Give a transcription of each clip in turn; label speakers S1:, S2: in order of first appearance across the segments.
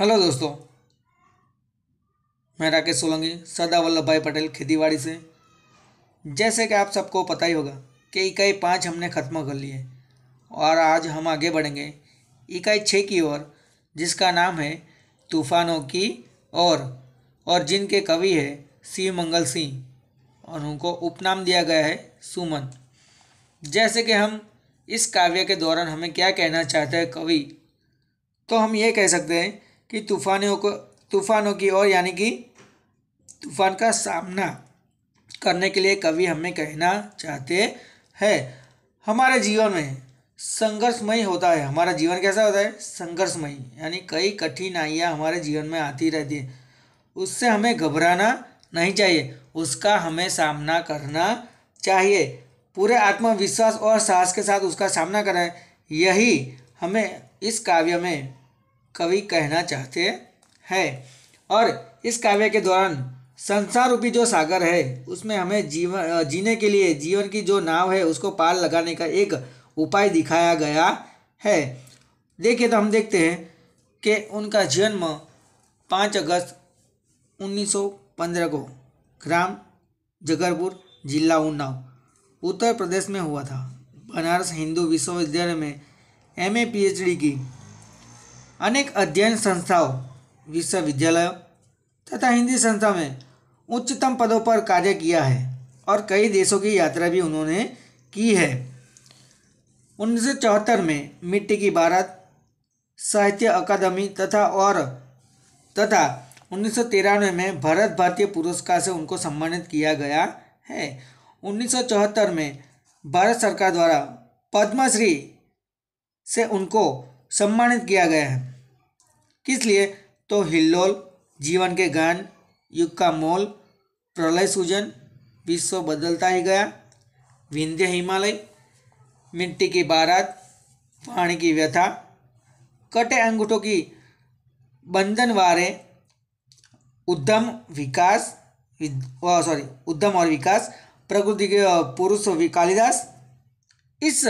S1: Hello दोस्तों मैं राकेश सोलंगी सरदार वल्लभ भाई पटेल खेतीबाड़ी से जैसे कि आप सबको पता ही होगा कि इकाई पाँच हमने ख़त्म कर लिए और आज हम आगे बढ़ेंगे इकाई छः की ओर जिसका नाम है तूफानों की ओर और जिनके कवि है शिव मंगल सिंह और उनको उपनाम दिया गया है सुमन जैसे कि हम इस काव्य के दौरान हमें क्या कहना चाहते हैं कवि तो हम ये कह सकते हैं कि तूफानों को तूफानों की ओर यानी कि तूफान का सामना करने के लिए कवि हमें कहना चाहते हैं हमारे जीवन में संघर्षमय होता है हमारा जीवन कैसा होता है संघर्षमय यानी कई कठिनाइयाँ हमारे जीवन में आती रहती है उससे हमें घबराना नहीं चाहिए उसका हमें सामना करना चाहिए पूरे आत्मविश्वास और साहस के साथ उसका सामना करें यही हमें इस काव्य में कवि कहना चाहते हैं और इस काव्य के दौरान संसार रूपी जो सागर है उसमें हमें जीवन जीने के लिए जीवन की जो नाव है उसको पार लगाने का एक उपाय दिखाया गया है देखिए तो हम देखते हैं कि उनका जन्म पाँच अगस्त 1915 को ग्राम जगरपुर जिला उन्नाव उत्तर प्रदेश में हुआ था बनारस हिंदू विश्वविद्यालय में एम ए की अनेक अध्ययन संस्थाओं विश्वविद्यालयों तथा हिंदी संस्था में उच्चतम पदों पर कार्य किया है और कई देशों की यात्रा भी उन्होंने की है उन्नीस में मिट्टी की भारत साहित्य अकादमी तथा और तथा उन्नीस में भारत भारतीय पुरस्कार से उनको सम्मानित किया गया है उन्नीस में भारत सरकार द्वारा पद्मश्री से उनको सम्मानित किया गया है किस लिए तो हिल्लोल जीवन के गान युग का मोल प्रलय सूजन विश्व बदलता ही गया विंध्य हिमालय मिट्टी की बारात पानी की व्यथा कटे अंगूठों की बंधन वारे उद्यम विकास सॉरी उद्यम और विकास प्रकृति के पुरुष कालिदास इस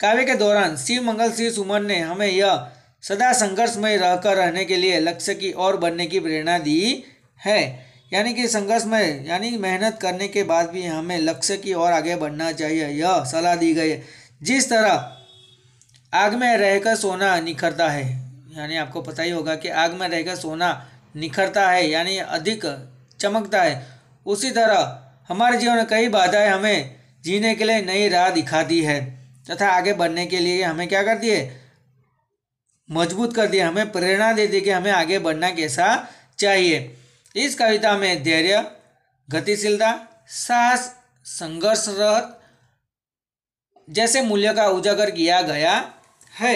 S1: काव्य के दौरान शिव मंगल श्री सुमन ने हमें यह सदा संघर्ष में रहकर रहने के लिए लक्ष्य की ओर बढ़ने की प्रेरणा दी है यानी कि संघर्ष में यानी मेहनत करने के बाद भी हमें लक्ष्य की ओर आगे बढ़ना चाहिए यह सलाह दी गई है जिस तरह आग में रहकर सोना निखरता है यानी आपको पता ही होगा कि आग में रहकर सोना निखरता है यानी अधिक चमकता है उसी तरह हमारे जीवन में कई बाधाएं हमें जीने के लिए नई राह दिखाती है तथा आगे बढ़ने के लिए हमें क्या करती है मजबूत कर दिया हमें प्रेरणा दे दी कि हमें आगे बढ़ना कैसा चाहिए इस कविता में धैर्य गतिशीलता साहस संघर्षरत जैसे मूल्य का उजागर किया गया है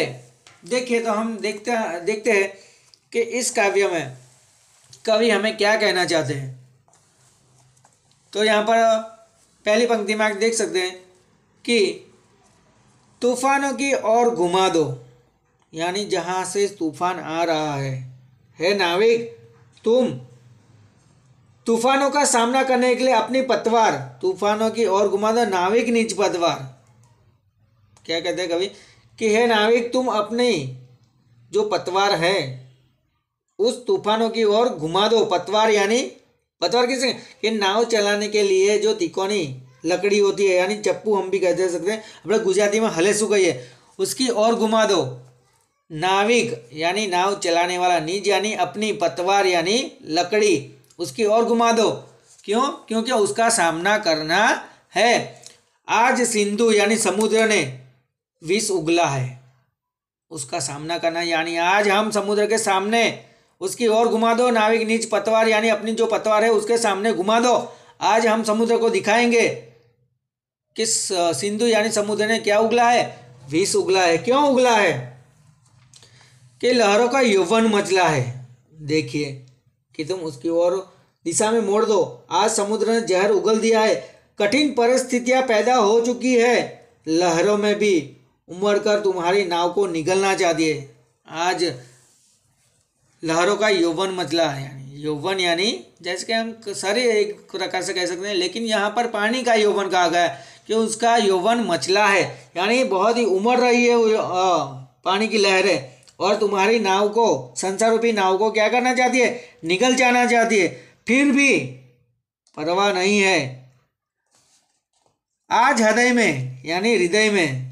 S1: देखिए तो हम देखते देखते हैं कि इस काव्य में कवि हमें क्या कहना चाहते हैं तो यहाँ पर पहली पंक्ति में आप देख सकते हैं कि तूफानों की ओर घुमा दो यानी जहाँ से तूफान आ रहा है है नाविक तुम तूफानों का सामना करने के लिए अपनी पतवार तूफानों की ओर घुमा दो नाविक नीच पतवार क्या कहते हैं कवि कि हे नाविक तुम अपनी जो पतवार है उस तूफानों की ओर घुमा दो पतवार यानी पतवार किसे कि नाव चलाने के लिए जो तिकोनी लकड़ी होती है यानी चप्पू हम भी कह दे सकते हैं अपने गुजराती में हलेसू कही है उसकी ओर घुमा दो नाविक यानी नाव चलाने वाला निज यानी अपनी पतवार यानी लकड़ी उसकी ओर घुमा दो क्यों क्योंकि उसका सामना करना है आज सिंधु यानी समुद्र ने विष उगला है उसका सामना करना यानी आज हम समुद्र के सामने उसकी ओर घुमा दो नाविक नीच पतवार यानी अपनी जो पतवार है उसके सामने घुमा दो आज हम समुद्र को दिखाएंगे किस सिंधु यानी समुद्र ने क्या उगला है विष उगला है क्यों उगला है कि लहरों का यौवन मजला है देखिए कि तुम उसकी ओर दिशा में मोड़ दो आज समुद्र ने जहर उगल दिया है कठिन परिस्थितियां पैदा हो चुकी है लहरों में भी उमड़ कर तुम्हारी नाव को निगलना चाहिए आज लहरों का यौवन मजला है यानी यौवन यानी जैसे कि हम सारे एक प्रकार से कह सकते हैं लेकिन यहाँ पर पानी का यौवन कहा गया है कि उसका यौवन मचला है यानी बहुत ही उमड़ रही है पानी की लहरें और तुम्हारी नाव को संसार रूपी नाव को क्या करना चाहती है निकल जाना चाहती है फिर भी परवाह नहीं है आज हृदय में यानी हृदय में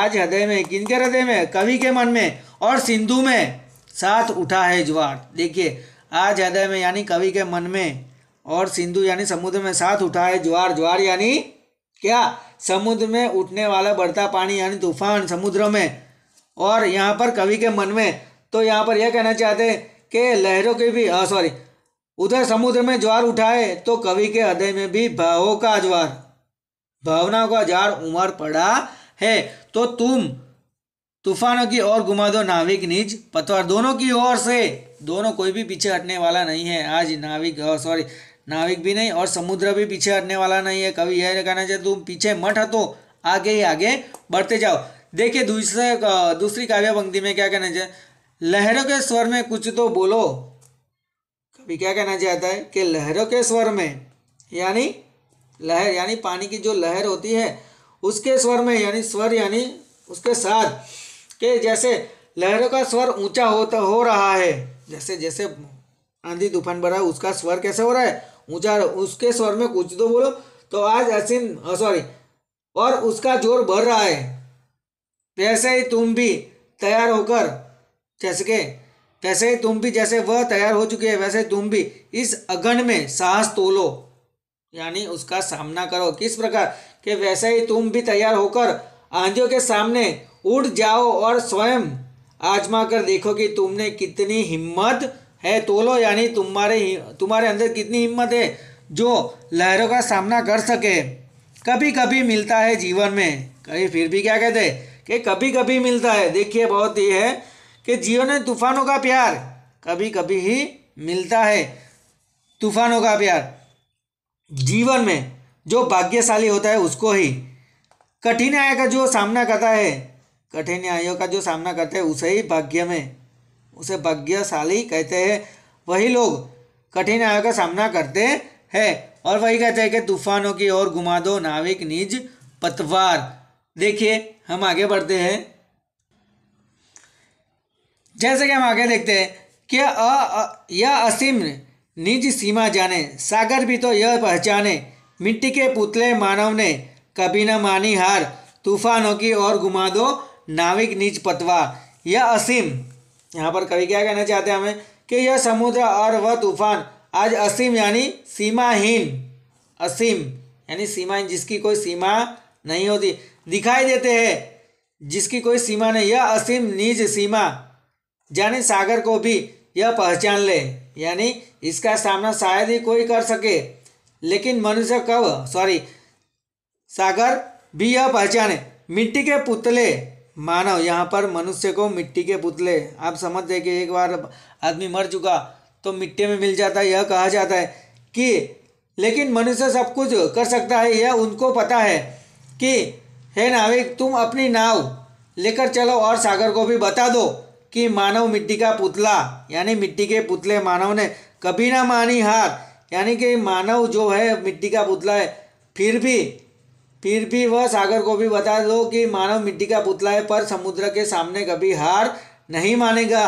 S1: आज हृदय में किनके हृदय में कवि के मन में और सिंधु में साथ उठा है ज्वार देखिए आज हृदय में यानी कवि के मन में और सिंधु यानी समुद्र में साथ उठा है ज्वार ज्वार यानी क्या समुद्र में उठने वाला बढ़ता पानी यानी तूफान समुद्र में और यहाँ पर कवि के मन में तो यहाँ पर यह कहना चाहते हैं कि लहरों के भी सॉरी उधर समुद्र में ज्वार उठाए तो कवि के हृदय में भी भावों का ज्वार भावनाओं का ज्वार उमर पड़ा है तो तुम तूफानों की ओर घुमा दो नाविक निज पतवार दोनों की ओर से दोनों कोई भी पीछे हटने वाला नहीं है आज नाविक सॉरी नाविक भी नहीं और समुद्र भी पीछे हटने वाला नहीं है कभी यह कहना चाहिए तुम पीछे मत हटो आगे ही आगे बढ़ते जाओ देखिए दूसरे दूसरी काव्य पंक्ति में क्या कहना चाहिए लहरों के स्वर में कुछ तो बोलो कभी क्या कहना चाहता है कि लहरों के स्वर में यानी लहर यानी पानी की जो लहर होती है उसके स्वर में यानी स्वर यानी उसके साथ के जैसे लहरों का स्वर ऊंचा होता हो रहा है जैसे जैसे आंधी तूफान भरा उसका स्वर कैसे हो रहा है ऊंचा उसके स्वर में कुछ तो बोलो तो आज असीम सॉरी और उसका जोर बढ़ रहा है वैसे ही तुम भी तैयार होकर जैसे के वैसे ही तुम भी जैसे वह तैयार हो चुके हैं वैसे तुम भी इस अगन में साहस तोलो यानी उसका सामना करो किस प्रकार के वैसे ही तुम भी तैयार होकर आंधियों के सामने उड़ जाओ और स्वयं आजमा कर देखो कि तुमने कितनी हिम्मत है तोलो यानी तुम्हारे तुम्हारे अंदर कितनी हिम्मत है जो लहरों का सामना कर सके कभी कभी मिलता है जीवन में कभी फिर भी क्या कहते हैं कि कभी कभी मिलता है देखिए बहुत ये है कि जीवन में तूफानों का प्यार कभी कभी ही मिलता है तूफानों का प्यार जीवन में जो भाग्यशाली होता है उसको ही कठिनाइयों का जो सामना करता है कठिनाइयों का जो सामना करते हैं उसे ही भाग्य में उसे भाग्यशाली कहते हैं वही लोग कठिनाइयों का सामना करते हैं और वही कहते हैं कि तूफानों की ओर घुमा दो नाविक निज पतवार देखिए हम आगे बढ़ते हैं जैसे कि हम आगे देखते हैं कि अ यह असीम निज सीमा जाने सागर भी तो यह पहचाने मिट्टी के पुतले मानव ने कभी न मानी हार तूफानों की ओर घुमा दो नाविक निज पतवा यह असीम यहाँ पर कभी क्या कहना चाहते हैं हमें कि यह समुद्र और वह तूफान आज असीम यानी सीमाहीन असीम यानी सीमाहीन जिसकी कोई सीमा नहीं होती दिखाई देते हैं जिसकी कोई सीमा नहीं यह असीम निज सीमा यानी सागर को भी यह पहचान ले यानी इसका सामना शायद ही कोई कर सके लेकिन मनुष्य कब सॉरी सागर भी यह पहचाने मिट्टी के पुतले मानव यहाँ पर मनुष्य को मिट्टी के पुतले आप समझ कि एक बार आदमी मर चुका तो मिट्टी में मिल जाता है यह कहा जाता है कि लेकिन मनुष्य सब कुछ कर सकता है यह उनको पता है कि हे नाविक तुम अपनी नाव लेकर चलो और सागर को भी बता दो कि मानव मिट्टी का पुतला यानी मिट्टी के पुतले मानव ने कभी ना मानी हार यानी कि मानव जो है मिट्टी का पुतला है फिर भी फिर भी वह सागर को भी बता दो कि मानव मिट्टी का पुतला है पर समुद्र के सामने कभी हार नहीं मानेगा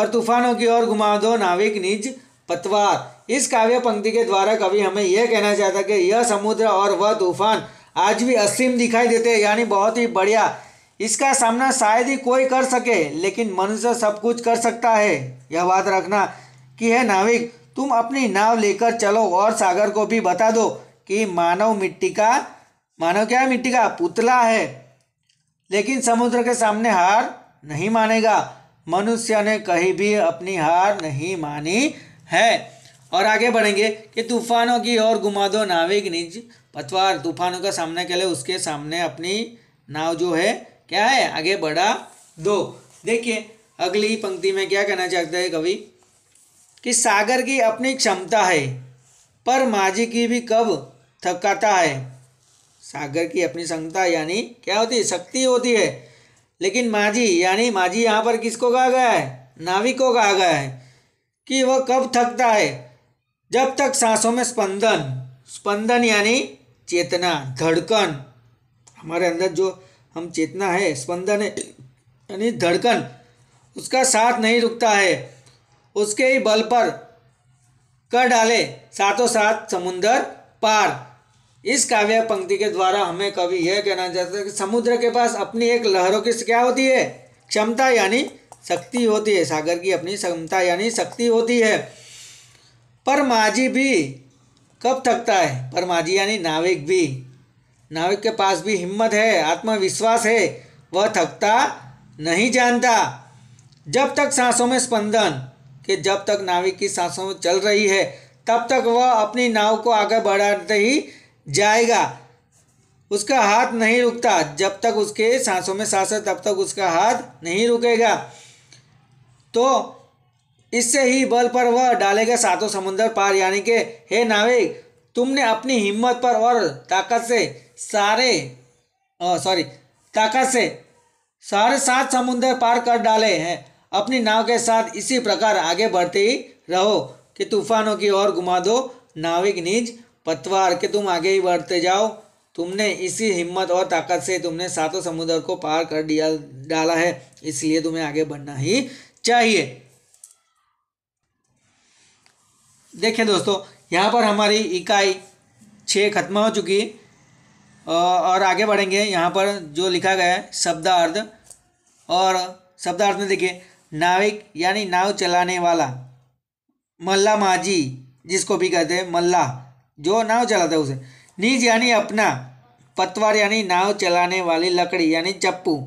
S1: और तूफानों की ओर घुमा दो नाविक निज पतवार इस काव्य पंक्ति के द्वारा कवि हमें यह कहना चाहता कि यह समुद्र और वह तूफान आज भी असीम दिखाई देते हैं यानी बहुत ही बढ़िया इसका सामना शायद ही कोई कर सके लेकिन मनुष्य सब कुछ कर सकता है यह बात रखना कि है नाविक तुम अपनी नाव लेकर चलो और सागर को भी बता दो कि मानव मिट्टी का मानव क्या मिट्टी का पुतला है लेकिन समुद्र के सामने हार नहीं मानेगा मनुष्य ने कहीं भी अपनी हार नहीं मानी है और आगे बढ़ेंगे कि तूफानों की ओर घुमा दो नाविक निज पतवार तूफानों का सामना के लिए उसके सामने अपनी नाव जो है क्या है आगे बढ़ा दो देखिए अगली पंक्ति में क्या कहना चाहता है कवि कि सागर की अपनी क्षमता है पर माझी की भी कब थकाता है सागर की अपनी क्षमता यानी क्या होती है शक्ति होती है लेकिन माझी यानी माझी यहाँ पर किसको कहा गया है नाविक को कहा गया है कि वह कब थकता है जब तक सांसों में स्पंदन स्पंदन यानी चेतना धड़कन हमारे अंदर जो हम चेतना है स्पंदन है यानी धड़कन उसका साथ नहीं रुकता है उसके ही बल पर कर डाले सातों साथ समुंदर पार इस काव्य पंक्ति के द्वारा हमें कवि यह कहना चाहता है कि समुद्र के पास अपनी एक लहरों की क्या होती है क्षमता यानी शक्ति होती है सागर की अपनी क्षमता यानी शक्ति होती है पर माझी भी कब थकता है पर माझी यानी नाविक भी नाविक के पास भी हिम्मत है आत्मविश्वास है वह थकता नहीं जानता जब तक सांसों में स्पंदन के जब तक नाविक की सांसों में चल रही है तब तक वह अपनी नाव को आगे बढ़ाते ही जाएगा उसका हाथ नहीं रुकता जब तक उसके सांसों में सांस है तब तक उसका हाथ नहीं रुकेगा तो इससे ही बल पर वह डालेगा सातों समुद्र पार यानी कि हे नाविक तुमने अपनी हिम्मत पर और ताकत से सारे सॉरी ताकत से सारे सात समुद्र पार कर डाले हैं अपनी नाव के साथ इसी प्रकार आगे बढ़ते ही रहो कि तूफानों की ओर घुमा दो नाविक निज पतवार के तुम आगे ही बढ़ते जाओ तुमने इसी हिम्मत और ताकत से तुमने सातों समुद्र को पार कर दिया डाला है इसलिए तुम्हें आगे बढ़ना ही चाहिए देखिए दोस्तों यहाँ पर हमारी इकाई छः खत्म हो चुकी और आगे बढ़ेंगे यहाँ पर जो लिखा गया है शब्दार्थ और शब्दार्थ में देखिए नाविक यानी नाव चलाने वाला मल्ला माझी जिसको भी कहते हैं मल्ला जो नाव चलाता है उसे निज यानी अपना पतवार यानी नाव चलाने वाली लकड़ी यानी चप्पू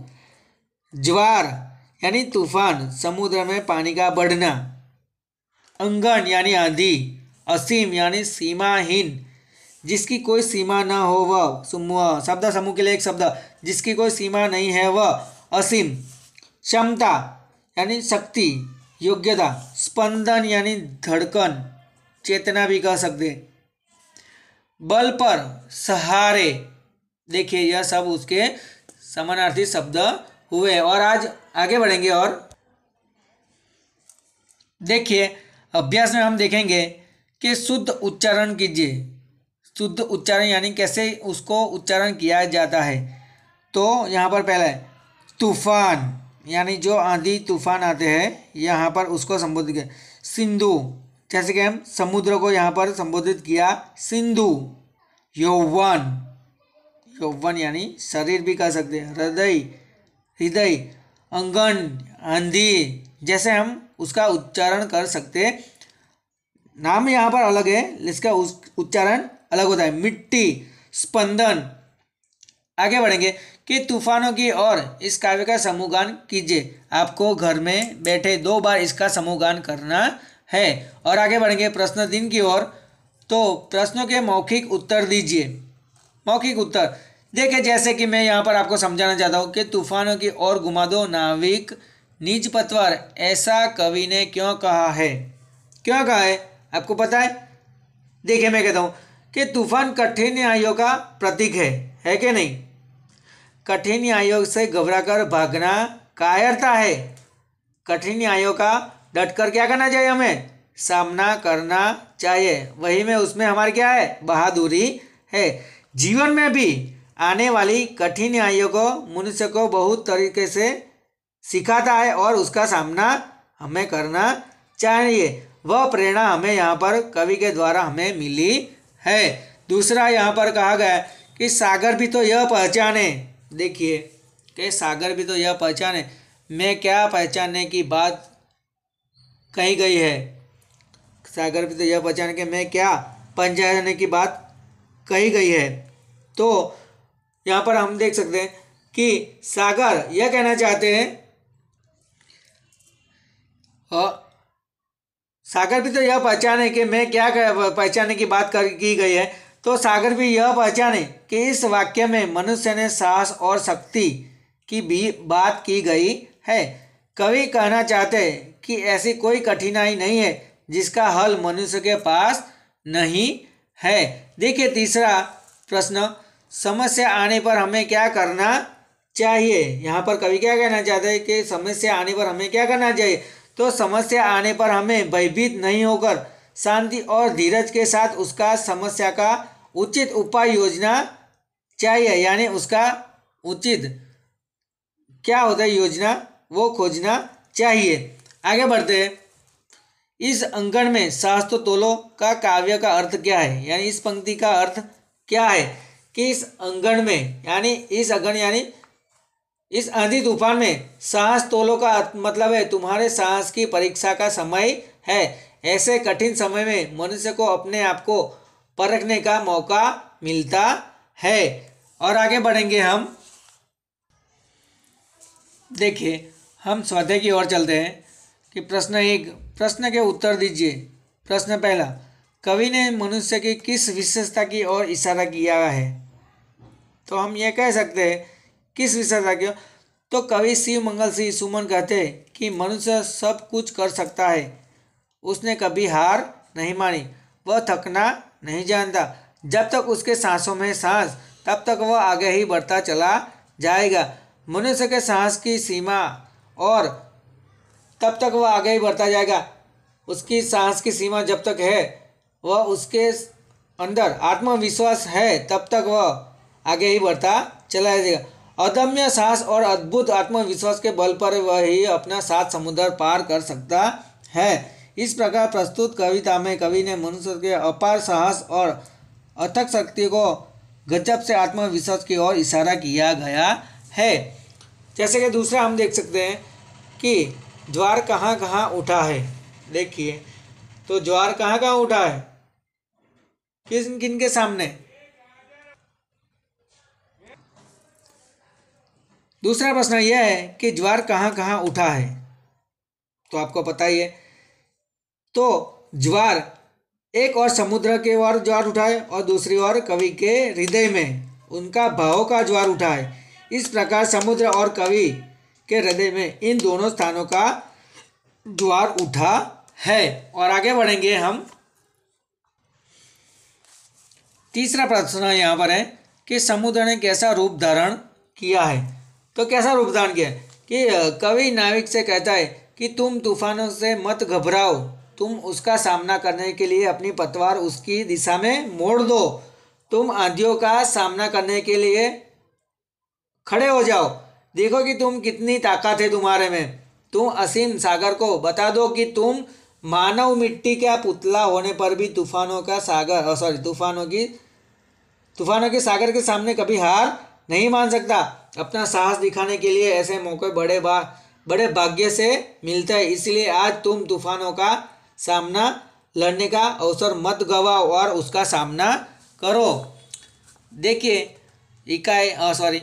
S1: ज्वार यानी तूफान समुद्र में पानी का बढ़ना अंगन यानी आधी असीम यानी सीमाहीन जिसकी कोई सीमा न हो वह समूह शब्द समूह के लिए एक शब्द जिसकी कोई सीमा नहीं है वह असीम क्षमता यानी शक्ति योग्यता स्पंदन यानी धड़कन चेतना भी कह सकते बल पर सहारे देखिए यह सब उसके समानार्थी शब्द हुए और आज आगे बढ़ेंगे और देखिए अभ्यास में हम देखेंगे कि शुद्ध उच्चारण कीजिए शुद्ध उच्चारण यानी कैसे उसको उच्चारण किया जाता है तो यहाँ पर पहला है तूफान यानी जो आंधी तूफान आते हैं यहाँ पर उसको संबोधित किया सिंधु जैसे कि हम समुद्र को यहाँ पर संबोधित किया सिंधु यौवन यौवन यानी शरीर भी कह सकते हैं हृदय हृदय अंगन आंधी जैसे हम उसका उच्चारण कर सकते नाम यहाँ पर अलग है इसका उच्चारण अलग होता है मिट्टी स्पंदन आगे बढ़ेंगे कि तूफानों की और इस काव्य का समूहगान कीजिए आपको घर में बैठे दो बार इसका समूहगान करना है और आगे बढ़ेंगे प्रश्न दिन की ओर तो प्रश्नों के मौखिक उत्तर दीजिए मौखिक उत्तर देखिए जैसे कि मैं यहाँ पर आपको समझाना चाहता हूँ कि तूफानों की ओर घुमा दो नाविक निज पतवार ऐसा कवि ने क्यों कहा है क्यों कहा है आपको पता है देखिए मैं कहता हूँ कि तूफान कठिन न्यायों का प्रतीक है है कि नहीं कठिन न्यायों से घबराकर भागना कायरता है कठिन न्यायों का डट कर क्या करना चाहिए हमें सामना करना चाहिए वही में उसमें हमारे क्या है बहादुरी है जीवन में भी आने वाली कठिन न्यायों को मनुष्य को बहुत तरीके से सिखाता है और उसका सामना हमें करना चाहिए वह प्रेरणा हमें यहाँ पर कवि के द्वारा हमें मिली है दूसरा यहाँ पर कहा गया कि सागर भी तो यह पहचाने देखिए कि सागर भी तो यह पहचाने मैं क्या पहचानने की बात कही गई है सागर भी तो यह पहचाने के मैं क्या पहचानने की बात कही गई है तो यहाँ पर हम देख सकते हैं कि सागर यह कहना चाहते हैं और सागर भी तो यह पहचाने कि मैं क्या पहचाने की बात कर की गई है तो सागर भी यह पहचाने कि इस वाक्य में मनुष्य ने साहस और शक्ति की भी बात की गई है कवि कहना चाहते हैं कि ऐसी कोई कठिनाई नहीं है जिसका हल मनुष्य के पास नहीं है देखिए तीसरा प्रश्न समस्या आने पर हमें क्या करना चाहिए यहाँ पर कवि क्या कहना चाहते हैं कि समस्या आने पर हमें क्या करना चाहिए तो समस्या आने पर हमें भयभीत नहीं होकर शांति और धीरज के साथ उसका समस्या का उचित उपाय योजना चाहिए यानी उसका उचित क्या होता है योजना वो खोजना चाहिए आगे बढ़ते हैं इस अंकन में शास्त्र तोलो का काव्य का अर्थ क्या है यानी इस पंक्ति का अर्थ क्या है कि इस अंगण में यानी इस अंगण यानी इस आंधी तूफान में सांस तोलो का मतलब है तुम्हारे सांस की परीक्षा का समय है ऐसे कठिन समय में मनुष्य को अपने आप को परखने का मौका मिलता है और आगे बढ़ेंगे हम देखिए हम स्वाध्याय की ओर चलते हैं कि प्रश्न एक प्रश्न के उत्तर दीजिए प्रश्न पहला कवि ने मनुष्य की किस विशेषता की ओर इशारा किया है तो हम ये कह सकते हैं किस विषय राज्य तो कवि शिव मंगल सिंह सुमन कहते कि मनुष्य सब कुछ कर सकता है उसने कभी हार नहीं मानी वह थकना नहीं जानता जब तक उसके सांसों में सांस तब तक वह आगे ही बढ़ता चला जाएगा मनुष्य के सांस की सीमा और तब तक वह आगे ही बढ़ता जाएगा उसकी सांस की सीमा जब तक है वह उसके अंदर आत्मविश्वास है तब तक वह आगे ही बढ़ता चला जाएगा अदम्य साहस और अद्भुत आत्मविश्वास के बल पर ही अपना सात समुद्र पार कर सकता है इस प्रकार प्रस्तुत कविता में कवि ने मनुष्य के अपार साहस और अथक शक्ति को गजब से आत्मविश्वास की ओर इशारा किया गया है जैसे कि दूसरा हम देख सकते हैं कि ज्वार कहाँ कहाँ उठा है देखिए तो ज्वार कहाँ कहाँ उठा है किन किन के सामने दूसरा प्रश्न यह है कि ज्वार कहाँ कहाँ उठा है तो आपको पता ही है तो ज्वार एक और समुद्र के और ज्वार उठाए और दूसरी ओर कवि के हृदय में उनका भाव का ज्वार उठाए इस प्रकार समुद्र और कवि के हृदय में इन दोनों स्थानों का ज्वार उठा है और आगे बढ़ेंगे हम तीसरा प्रश्न यहाँ पर है कि समुद्र ने कैसा रूप धारण किया है तो कैसा रूप धारण किया कि कवि नाविक से कहता है कि तुम तूफानों से मत घबराओ तुम उसका सामना करने के लिए अपनी पतवार उसकी दिशा में मोड़ दो तुम आंधियों का सामना करने के लिए खड़े हो जाओ देखो कि तुम कितनी ताकत है तुम्हारे में तुम असीम सागर को बता दो कि तुम मानव मिट्टी का पुतला होने पर भी तूफानों का सागर सॉरी तूफानों की तूफानों के सागर के सामने कभी हार नहीं मान सकता अपना साहस दिखाने के लिए ऐसे मौके बड़े बा बड़े भाग्य से मिलता है इसलिए आज तुम तूफानों का सामना लड़ने का अवसर मत गवाओ और उसका सामना करो देखिए इकाई सॉरी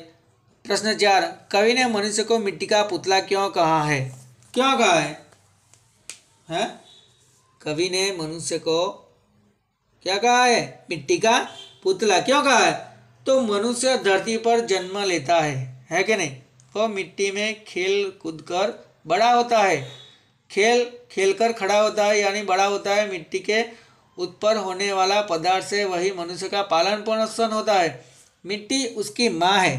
S1: प्रश्न चार कवि ने मनुष्य को मिट्टी का पुतला क्यों कहा है क्यों कहा है है? कवि ने मनुष्य को क्या कहा है मिट्टी का पुतला क्यों कहा है तो मनुष्य धरती पर जन्म लेता है है कि नहीं वह मिट्टी में खेल कूद कर बड़ा होता है खेल खेल कर खड़ा होता है यानी बड़ा होता है मिट्टी के उत्पन्न होने वाला पदार्थ से वही मनुष्य का पालन पोषण होता है मिट्टी उसकी माँ है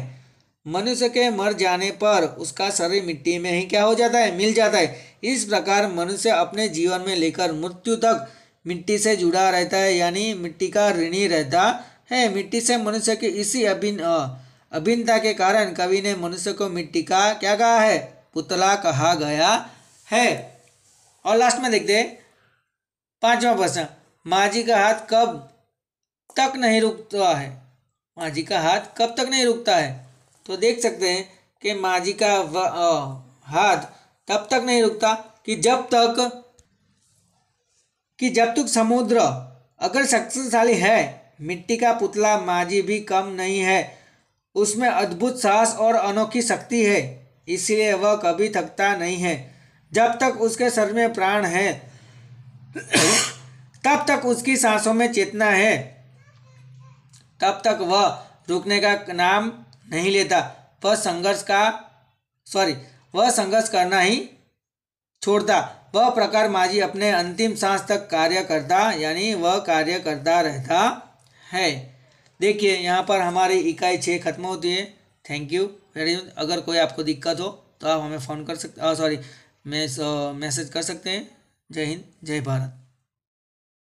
S1: मनुष्य के मर जाने पर उसका शरीर मिट्टी में ही क्या हो जाता है मिल जाता है इस प्रकार मनुष्य अपने जीवन में लेकर मृत्यु तक मिट्टी से जुड़ा रहता है यानी मिट्टी का ऋणी रहता है मिट्टी से मनुष्य की इसी अभिन्न अभिन्नता के कारण कवि ने मनुष्य को मिट्टी का क्या कहा है पुतला कहा गया है और लास्ट में देखते पांचवा प्रश्न माझी का हाथ कब तक नहीं रुकता है माझी का हाथ कब तक नहीं रुकता है तो देख सकते हैं कि माझी का हाथ तब तक नहीं रुकता कि जब तक कि जब तक समुद्र अगर शक्तिशाली है मिट्टी का पुतला माजी भी कम नहीं है उसमें अद्भुत साहस और अनोखी शक्ति है इसलिए वह कभी थकता नहीं है जब तक उसके सर में प्राण है तब तक उसकी सांसों में चेतना है तब तक वह रुकने का नाम नहीं लेता वह संघर्ष का सॉरी वह संघर्ष करना ही छोड़ता वह प्रकार माजी अपने अंतिम सांस तक कार्य करता यानी वह कार्य करता रहता है देखिए यहाँ पर हमारी इकाई छः खत्म होती है थैंक यू वेरी मच अगर कोई आपको दिक्कत हो तो आप हमें फ़ोन कर सकते सॉरी मैसेज कर सकते हैं जय हिंद जय भारत